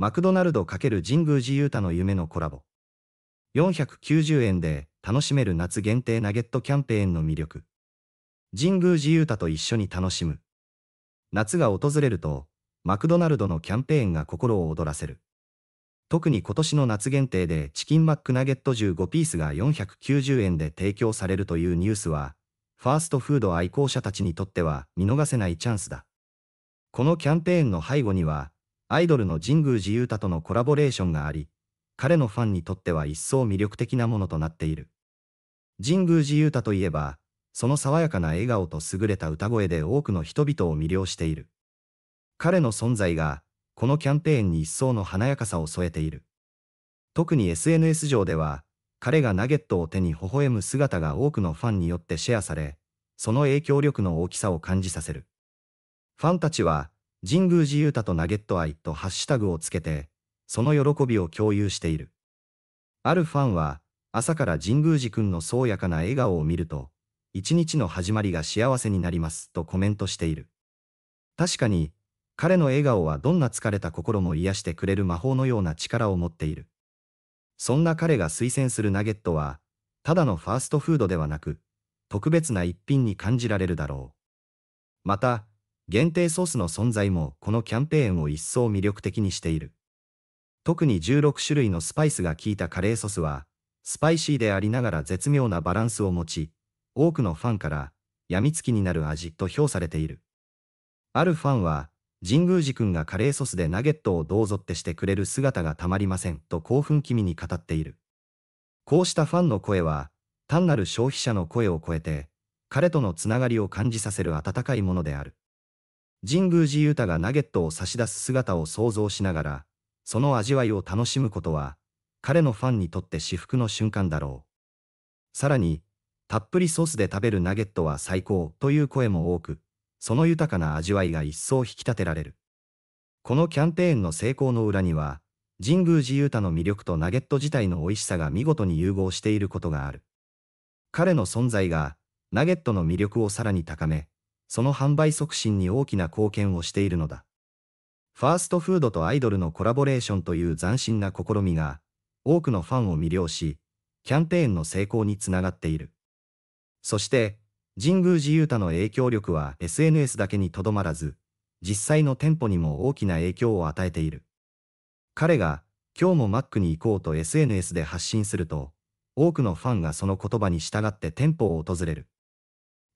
マクドナルド×神宮寺勇太の夢のコラボ。490円で楽しめる夏限定ナゲットキャンペーンの魅力。神宮寺勇太と一緒に楽しむ。夏が訪れると、マクドナルドのキャンペーンが心を躍らせる。特に今年の夏限定でチキンマックナゲット15ピースが490円で提供されるというニュースは、ファーストフード愛好者たちにとっては見逃せないチャンスだ。このキャンペーンの背後には、アイドルの神宮寺勇太とのコラボレーションがあり、彼のファンにとっては一層魅力的なものとなっている。神宮寺勇太といえば、その爽やかな笑顔と優れた歌声で多くの人々を魅了している。彼の存在が、このキャンペーンに一層の華やかさを添えている。特に SNS 上では、彼がナゲットを手に微笑む姿が多くのファンによってシェアされ、その影響力の大きさを感じさせる。ファンたちは、神宮寺雄太とナゲット愛とハッシュタグをつけて、その喜びを共有している。あるファンは、朝から神宮寺くんの爽やかな笑顔を見ると、一日の始まりが幸せになりますとコメントしている。確かに、彼の笑顔はどんな疲れた心も癒してくれる魔法のような力を持っている。そんな彼が推薦するナゲットは、ただのファーストフードではなく、特別な一品に感じられるだろう。また、限定ソースの存在もこのキャンペーンを一層魅力的にしている。特に16種類のスパイスが効いたカレーソースは、スパイシーでありながら絶妙なバランスを持ち、多くのファンから病みつきになる味と評されている。あるファンは、神宮寺くんがカレーソースでナゲットをどうぞってしてくれる姿がたまりませんと興奮気味に語っている。こうしたファンの声は、単なる消費者の声を超えて、彼とのつながりを感じさせる温かいものである。神宮寺勇太がナゲットを差し出す姿を想像しながら、その味わいを楽しむことは、彼のファンにとって至福の瞬間だろう。さらに、たっぷりソースで食べるナゲットは最高という声も多く、その豊かな味わいが一層引き立てられる。このキャンペーンの成功の裏には、神宮寺勇太の魅力とナゲット自体の美味しさが見事に融合していることがある。彼の存在が、ナゲットの魅力をさらに高め、その販売促進に大きな貢献をしているのだ。ファーストフードとアイドルのコラボレーションという斬新な試みが、多くのファンを魅了し、キャンペーンの成功につながっている。そして、神宮寺勇太の影響力は SNS だけにとどまらず、実際の店舗にも大きな影響を与えている。彼が、今日もマックに行こうと SNS で発信すると、多くのファンがその言葉に従って店舗を訪れる。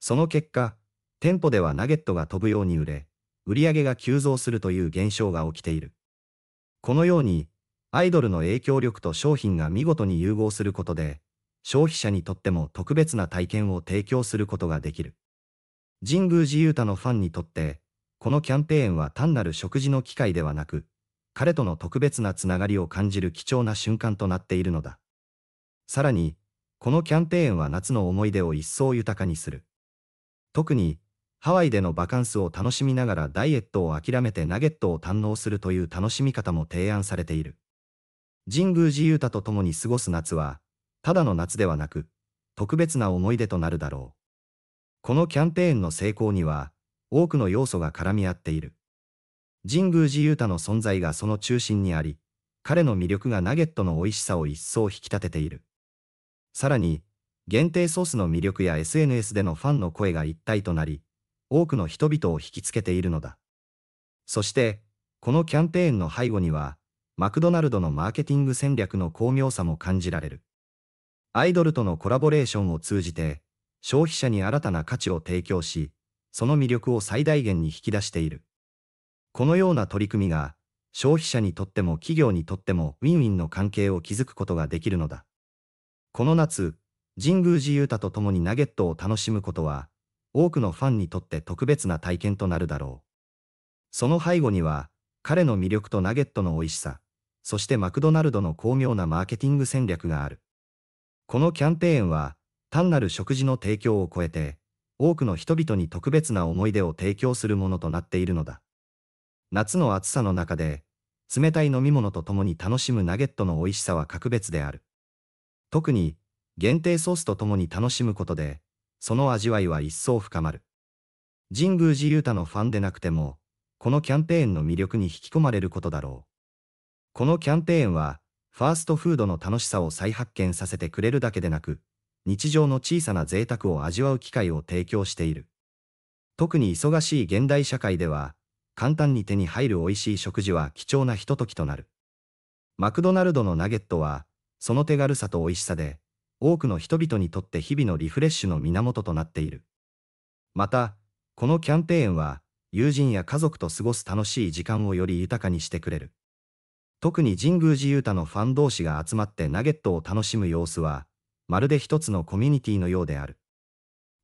その結果、店舗ではナゲットが飛ぶように売れ、売り上げが急増するという現象が起きている。このように、アイドルの影響力と商品が見事に融合することで、消費者にとっても特別な体験を提供することができる。神宮寺勇太のファンにとって、このキャンペーンは単なる食事の機会ではなく、彼との特別なつながりを感じる貴重な瞬間となっているのだ。さらに、このキャンペーンは夏の思い出を一層豊かにする。特に、ハワイでのバカンスを楽しみながらダイエットを諦めてナゲットを堪能するという楽しみ方も提案されている。神宮寺勇太と共に過ごす夏は、ただの夏ではなく、特別な思い出となるだろう。このキャンペーンの成功には、多くの要素が絡み合っている。神宮寺勇太の存在がその中心にあり、彼の魅力がナゲットの美味しさを一層引き立てている。さらに、限定ソースの魅力や SNS でのファンの声が一体となり、多くの人々を引きつけているのだ。そして、このキャンペーンの背後には、マクドナルドのマーケティング戦略の巧妙さも感じられる。アイドルとのコラボレーションを通じて、消費者に新たな価値を提供し、その魅力を最大限に引き出している。このような取り組みが、消費者にとっても企業にとってもウィンウィンの関係を築くことができるのだ。この夏、神宮寺勇太と共にナゲットを楽しむことは、多くのファンにとって特別な体験となるだろう。その背後には、彼の魅力とナゲットの美味しさ、そしてマクドナルドの巧妙なマーケティング戦略がある。このキャンペーンは、単なる食事の提供を超えて、多くの人々に特別な思い出を提供するものとなっているのだ。夏の暑さの中で、冷たい飲み物と共に楽しむナゲットの美味しさは格別である。特に、限定ソースと共に楽しむことで、その味わいは一層深まる。神宮寺勇太のファンでなくても、このキャンペーンの魅力に引き込まれることだろう。このキャンペーンは、ファーストフードの楽しさを再発見させてくれるだけでなく、日常の小さな贅沢を味わう機会を提供している。特に忙しい現代社会では、簡単に手に入る美味しい食事は貴重なひとときとなる。マクドナルドのナゲットは、その手軽さと美味しさで、多くの人々にとって日々のリフレッシュの源となっている。また、このキャンペーンは、友人や家族と過ごす楽しい時間をより豊かにしてくれる。特に神宮寺勇太のファン同士が集まってナゲットを楽しむ様子は、まるで一つのコミュニティのようである。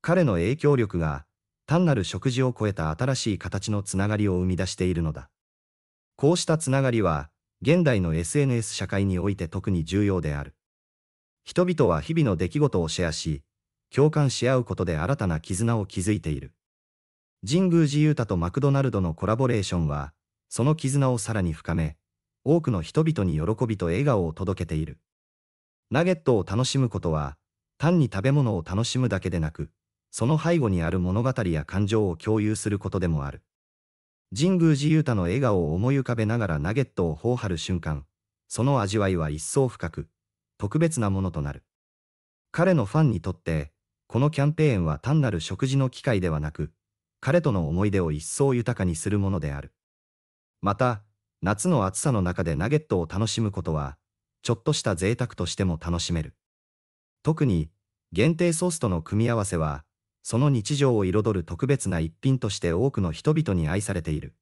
彼の影響力が、単なる食事を超えた新しい形のつながりを生み出しているのだ。こうしたつながりは、現代の SNS 社会において特に重要である。人々は日々の出来事をシェアし、共感し合うことで新たな絆を築いている。神宮寺勇太とマクドナルドのコラボレーションは、その絆をさらに深め、多くの人々に喜びと笑顔を届けている。ナゲットを楽しむことは、単に食べ物を楽しむだけでなく、その背後にある物語や感情を共有することでもある。神宮寺勇太の笑顔を思い浮かべながらナゲットを頬張る瞬間、その味わいは一層深く、特別なものとなる。彼のファンにとって、このキャンペーンは単なる食事の機会ではなく、彼との思い出を一層豊かにするものである。また、夏の暑さの中でナゲットを楽しむことは、ちょっとした贅沢としても楽しめる。特に、限定ソースとの組み合わせは、その日常を彩る特別な一品として多くの人々に愛されている。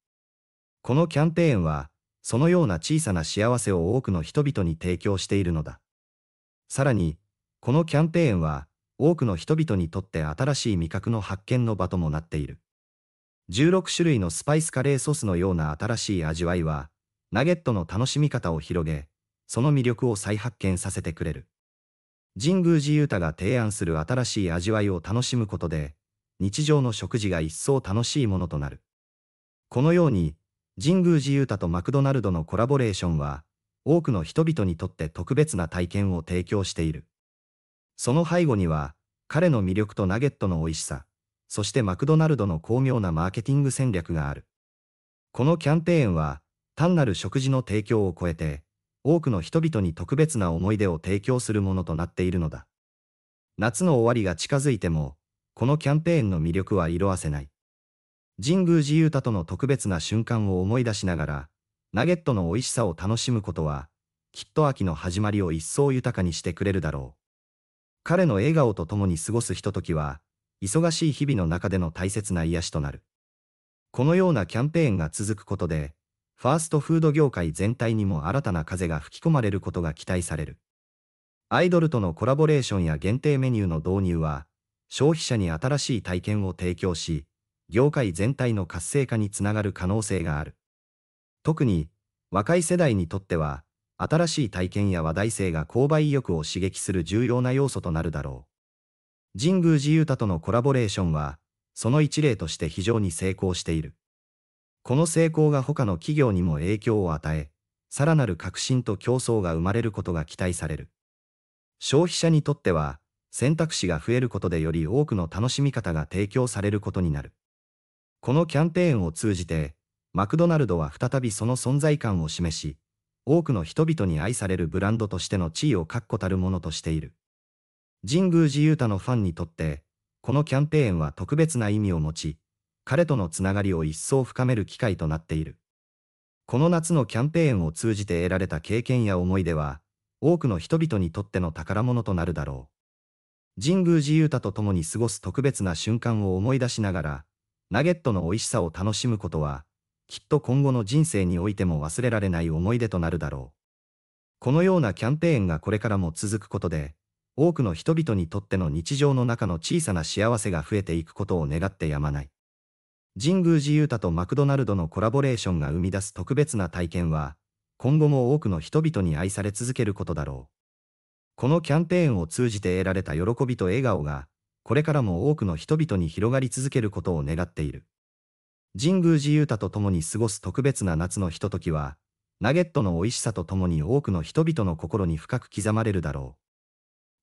このキャンペーンは、そのような小さな幸せを多くの人々に提供しているのだ。さらに、このキャンペーンは、多くの人々にとって新しい味覚の発見の場ともなっている。16種類のスパイスカレーソースのような新しい味わいは、ナゲットの楽しみ方を広げ、その魅力を再発見させてくれる。神宮寺勇太が提案する新しい味わいを楽しむことで、日常の食事が一層楽しいものとなる。このように、神宮寺勇太とマクドナルドのコラボレーションは、多くの人々にとって特別な体験を提供している。その背後には、彼の魅力とナゲットの美味しさ、そしてマクドナルドの巧妙なマーケティング戦略がある。このキャンペーンは、単なる食事の提供を超えて、多くの人々に特別な思い出を提供するものとなっているのだ。夏の終わりが近づいても、このキャンペーンの魅力は色あせない。神宮寺勇太との特別な瞬間を思い出しながら、ナゲットの美味しさを楽しむことは、きっと秋の始まりを一層豊かにしてくれるだろう。彼の笑顔と共に過ごすひとときは、忙しい日々の中での大切な癒しとなる。このようなキャンペーンが続くことで、ファーストフード業界全体にも新たな風が吹き込まれることが期待される。アイドルとのコラボレーションや限定メニューの導入は、消費者に新しい体験を提供し、業界全体の活性化につながる可能性がある。特に若い世代にとっては新しい体験や話題性が購買意欲を刺激する重要な要素となるだろう。神宮寺勇太とのコラボレーションはその一例として非常に成功している。この成功が他の企業にも影響を与え、さらなる革新と競争が生まれることが期待される。消費者にとっては、選択肢が増えることでより多くの楽しみ方が提供されることになる。このキャンペーンを通じて、マクドナルドは再びその存在感を示し、多くの人々に愛されるブランドとしての地位を確固たるものとしている。神宮寺勇太のファンにとって、このキャンペーンは特別な意味を持ち、彼とのつながりを一層深める機会となっている。この夏のキャンペーンを通じて得られた経験や思い出は、多くの人々にとっての宝物となるだろう。神宮寺勇太と共に過ごす特別な瞬間を思い出しながら、ナゲットの美味しさを楽しむことは、きっと今後の人生においても忘れられない思い出となるだろう。このようなキャンペーンがこれからも続くことで、多くの人々にとっての日常の中の小さな幸せが増えていくことを願ってやまない。神宮寺勇太とマクドナルドのコラボレーションが生み出す特別な体験は、今後も多くの人々に愛され続けることだろう。このキャンペーンを通じて得られた喜びと笑顔が、これからも多くの人々に広がり続けることを願っている。神宮寺勇太と共に過ごす特別な夏のひとときは、ナゲットの美味しさと共に多くの人々の心に深く刻まれるだろう。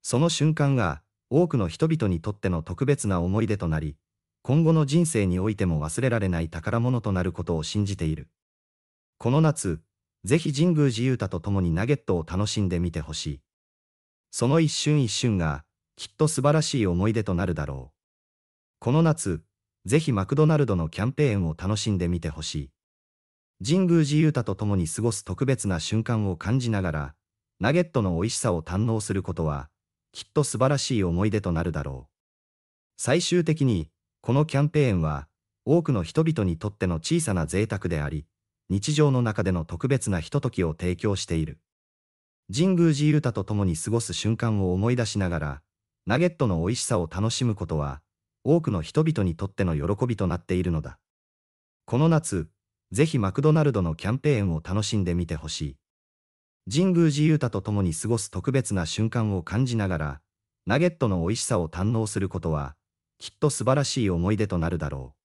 その瞬間が、多くの人々にとっての特別な思い出となり、今後の人生においても忘れられない宝物となることを信じている。この夏、ぜひ神宮寺勇太と共にナゲットを楽しんでみてほしい。その一瞬一瞬が、きっと素晴らしい思い出となるだろう。この夏、ぜひマクドナルドのキャンペーンを楽しんでみてほしい。神宮寺勇太と共に過ごす特別な瞬間を感じながら、ナゲットの美味しさを堪能することは、きっと素晴らしい思い出となるだろう。最終的に、このキャンペーンは、多くの人々にとっての小さな贅沢であり、日常の中での特別なひとときを提供している。神宮寺勇太と共に過ごす瞬間を思い出しながら、ナゲットの美味しさを楽しむことは、多くの人々にとっての喜びとなっているのだ。この夏、ぜひマクドナルドのキャンペーンを楽しんでみてほしい。神宮寺勇太と共に過ごす特別な瞬間を感じながら、ナゲットの美味しさを堪能することは、きっと素晴らしい思い出となるだろう。